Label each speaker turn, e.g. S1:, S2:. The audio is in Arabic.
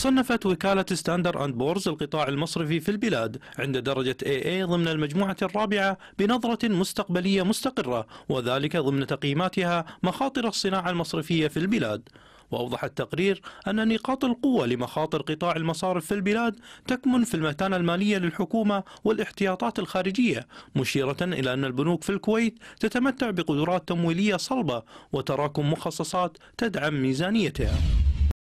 S1: صنفت وكالة ستاندر أند بورز القطاع المصرفي في البلاد عند درجة AA ضمن المجموعة الرابعة بنظرة مستقبلية مستقرة وذلك ضمن تقييماتها مخاطر الصناعة المصرفية في البلاد وأوضح التقرير أن نقاط القوة لمخاطر قطاع المصارف في البلاد تكمن في المتانة المالية للحكومة والاحتياطات الخارجية مشيرة إلى أن البنوك في الكويت تتمتع بقدرات تمويلية صلبة وتراكم مخصصات تدعم ميزانيتها